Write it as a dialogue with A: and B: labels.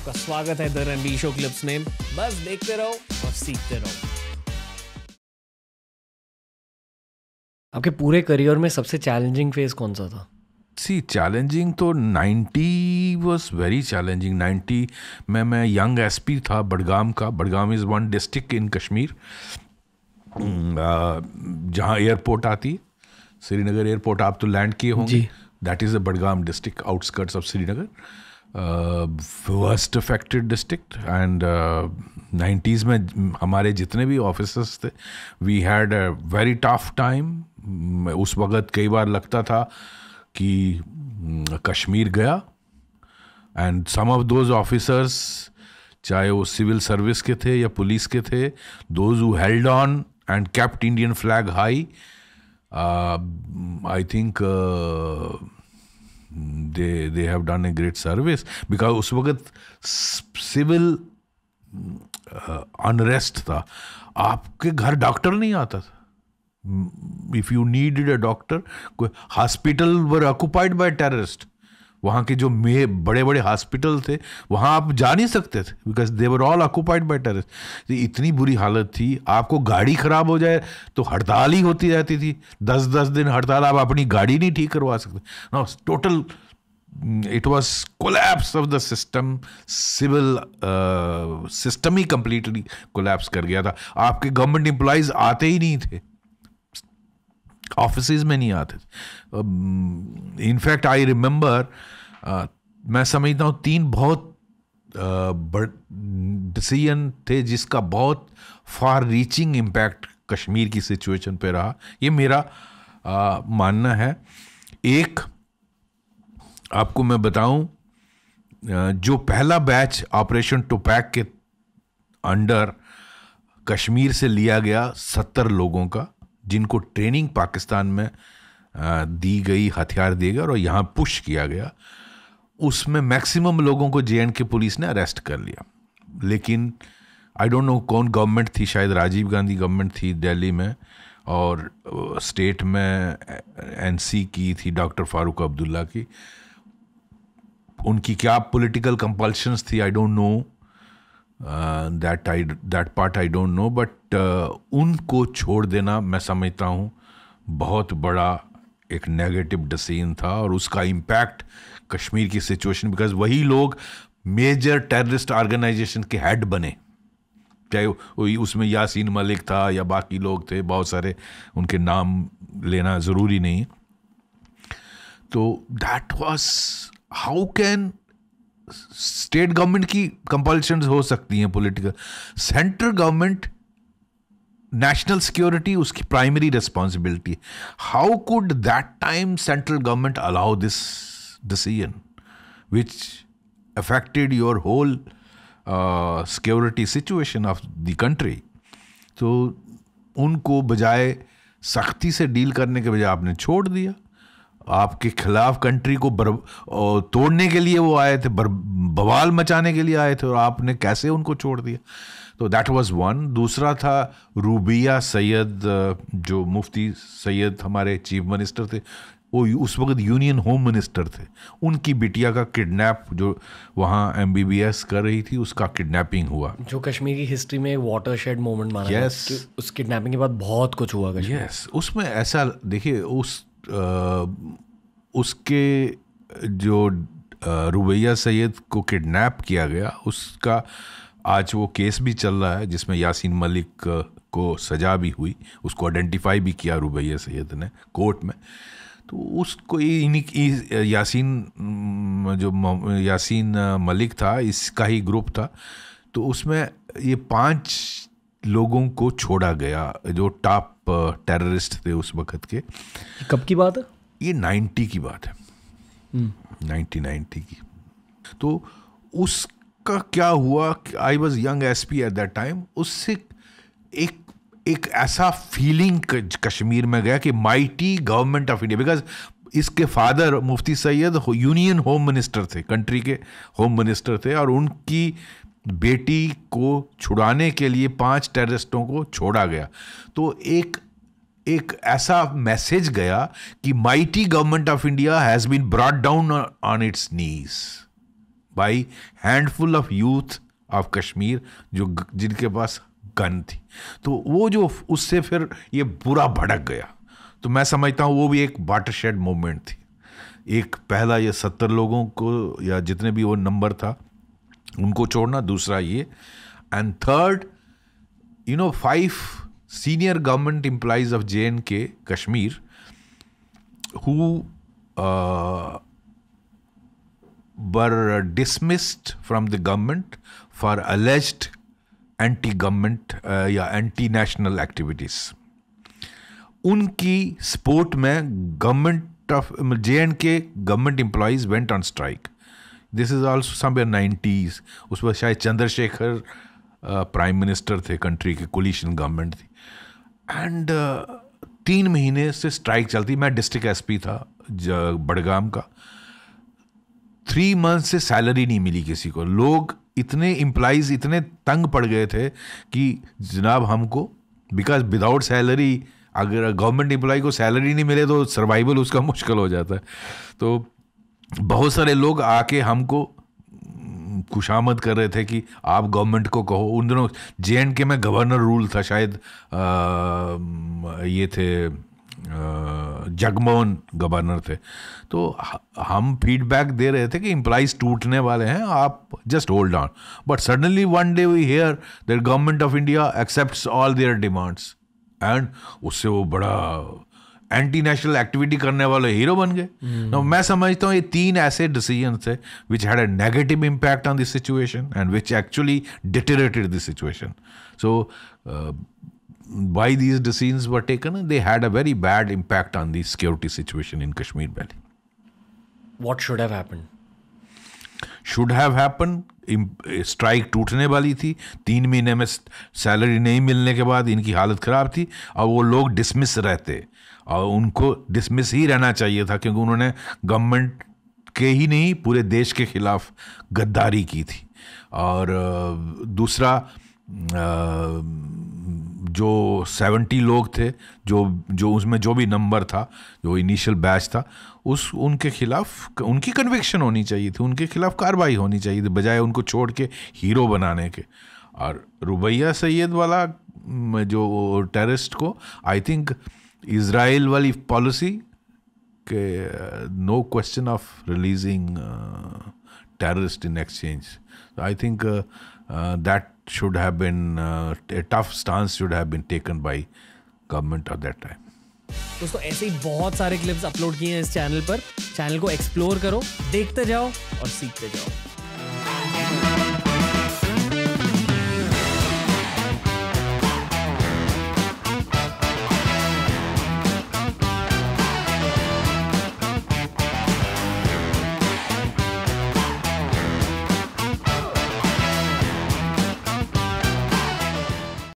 A: आपका स्वागत है the Ranbir show clips name बस देखते रहो और सीखते रहो आपके पूरे करियर में सबसे चैलेंजिंग फेज कौन सा था सी चैलेंजिंग तो 90 वॉज वेरी चैलेंजिंग 90 मैं मैं यंग एसपी था बडगाम का Budgam is one district in Kashmir जहाँ एयरपोर्ट आती श्रीनगर एयरपोर्ट आप तो लैंड किए होंगे that is a Budgam district outskirts of Srinagar worst affected district and nineties में हमारे जितने भी ऑफिसर्स थे we had a very tough time उस वक़्त कई बार लगता था कि हम्म, कश्मीर गया and some of those officers चाहे वो सिविल सर्विस के थे या पुलिस के थे those who held on and kept Indian flag high I think they they have done a great service because उस वक्त सिविल अनरेस्ट था आपके घर डॉक्टर नहीं आता था if you needed a doctor hospital were occupied by terrorist वहाँ के जो मे बड़े बड़े हॉस्पिटल थे वहाँ आप जा नहीं सकते थे because they were all occupied by terrorist इतनी बुरी हालत थी आपको गाड़ी ख़राब हो जाए तो हड़ताल ही होती रहती थी दस दस दिन हड़ताल आप अपनी गाड़ी नहीं ठीक करवा सकते ना total it was collapse of the system civil system ही कम्प्लीटली कोलेप्स कर गया था आपके गवर्नमेंट एम्प्लॉयज आते ही नहीं थे ऑफिस में नहीं आते इनफैक्ट आई रिमेंबर मैं समझता हूँ तीन बहुत uh, डिसीजन थे जिसका बहुत फार रीचिंग इम्पैक्ट कश्मीर की सिचुएशन पे रहा ये मेरा uh, मानना है एक आपको मैं बताऊं uh, जो पहला बैच ऑपरेशन टोपैक के अंडर कश्मीर से लिया गया सत्तर लोगों का जिनको ट्रेनिंग पाकिस्तान में दी गई हथियार दिए गए और यहाँ पुश किया गया उसमें मैक्सिमम लोगों को जे के पुलिस ने अरेस्ट कर लिया लेकिन आई डोंट नो कौन गवर्नमेंट थी शायद राजीव गांधी गवर्नमेंट थी दिल्ली में और स्टेट में एनसी की थी डॉक्टर फारूक अब्दुल्ला की उनकी क्या पॉलिटिकल कंपल्शंस थी I don't know that I that part I don't know but उनको छोड़ देना मैं समझता हूँ बहुत बड़ा एक नेगेटिव डिसीजन था और उसका इम्पैक्ट कश्मीर की सिचुएशन बिकॉज वही लोग मेजर टेररिस्ट ऑर्गेनाइजेशन के हेड बने चाहे उसमें यासीन मलिक था या बाकी लोग थे बहुत सारे उनके नाम लेना ज़रूरी नहीं तो that was how can state government की कंपल्शन हो सकती हैं political central government national security उसकी primary responsibility how could that time central government allow this decision which affected your whole security situation of the country तो उनको बजाय सख्ती से डील करने के बजाय आपने छोड़ दिया आपके खिलाफ कंट्री को बर तोड़ने के लिए वो आए थे बर बवाल मचाने के लिए आए थे और आपने कैसे उनको छोड़ दिया तो दैट वाज वन दूसरा था रूबिया सैयद जो मुफ्ती सैयद हमारे चीफ मिनिस्टर थे वो उस वक्त यूनियन होम मिनिस्टर थे उनकी बिटिया का किडनैप जो वहाँ एम कर रही थी उसका किडनैपिंग हुआ जो कश्मीर की हिस्ट्री में वाटर शेड मोमेंट माना yes. उस किडनैपिंग के बाद बहुत कुछ हुआ यस yes. उसमें ऐसा देखिए उस उसके जो रुबैया सैद को किडनैप किया गया उसका आज वो केस भी चल रहा है जिसमें यासीन मलिक को सजा भी हुई उसको आइडेंटिफाई भी किया रुबैया सैद ने कोर्ट में तो उसको इन्हीं यासीन जो यासीन मलिक था इसका ही ग्रुप था तो उसमें ये पांच लोगों को छोड़ा गया जो टॉप टेररिस्ट uh, थे उस वक्त के कब की बात है ये नाइन्टी की बात है नाइन्टी हम्म। नाइन्टी की तो उसका क्या हुआ I was young S P at that time उससे एक एक ऐसा फीलिंग कश्मीर में गया कि mighty government of India because इसके father Mufti Sayeed union home minister थे कंट्री के होम मिनिस्टर थे और उनकी बेटी को छुड़ाने के लिए पांच टेररिस्टों को छोड़ा गया तो एक एक ऐसा मैसेज गया कि mighty government of India has been brought down on its knees by handful of youth of Kashmir जो जिनके पास गन थी तो वो जो उससे फिर ये बुरा भड़क गया तो मैं समझता हूँ वो भी एक वाटर शेड मूवमेंट थी एक पहला ये सत्तर लोगों को या जितने भी वो नंबर था उनको छोड़ना दूसरा ये and third you know five senior government employees of J and K Kashmir who were dismissed from the government for alleged anti government या एंटी नेशनल एक्टिविटीज उनकी सपोर्ट में government of J and K government employees went on strike this is also some nineties उस पर शायद Chandrashekhar prime minister थे country के coalition government थी and तीन महीने से स्ट्राइक चलती मैं डिस्ट्रिक्ट एसपी था बड़गाम का थ्री मंथ से सैलरी नहीं मिली किसी को लोग इतने इम्प्लाइज इतने तंग पड़ गए थे कि जनाब हमको बिकॉज विदाउट सैलरी अगर गवर्नमेंट एम्प्लॉय को सैलरी नहीं मिले तो सर्वाइवल उसका मुश्किल हो जाता है तो बहुत सारे लोग आके हमको खुशामद कर रहे थे कि आप गवर्नमेंट को कहो उन दिनों जे के में गवर्नर रूल था शायद आ, ये थे जगमोहन गवर्नर थे तो हम फीडबैक दे रहे थे कि इम्प्लाइज टूटने वाले हैं आप just hold on but suddenly one day we hear that government of India accept all their demands and उससे वो बड़ा एंटी नेशनल एक्टिविटी करने वाले हीरो बन गए तो मैं समझता हूँ ये तीन ऐसे डिसीजन थे which had a negative impact on this situation and which actually deteriorated this situation so by these decision were taken they had a very bad impact on the security situation in Kashmir valley what should have happen should have happen strike टूटने वाली थी तीन महीने में salary नहीं मिलने के बाद इनकी हालत ख़राब थी और वो लोग डिसमिस रहते और उनको डिसमिस ही रहना चाहिए था क्योंकि उन्होंने गवर्नमेंट के ही नहीं पूरे देश के खिलाफ गद्दारी की थी और दूसरा जो सेवेंटी लोग थे जो जो उसमें जो भी नंबर था जो इनिशियल बैच था उस उनके खिलाफ उनकी कन्विक्शन होनी चाहिए थी उनके खिलाफ कार्रवाई होनी चाहिए थी बजाय उनको छोड़ के हीरो बनाने के और रुबैया सैयद वाला जो टेररिस्ट को आई थिंक इसराइल वाली पॉलिसी के no question of releasing terrorist in exchange I think that should have been tough stance should stance should have been taken by government at दोस्तों ऐसे ही बहुत सारे क्लिप्स अपलोड किए हैं इस चैनल पर चैनल को एक्सप्लोर करो देखते जाओ और सीखते जाओ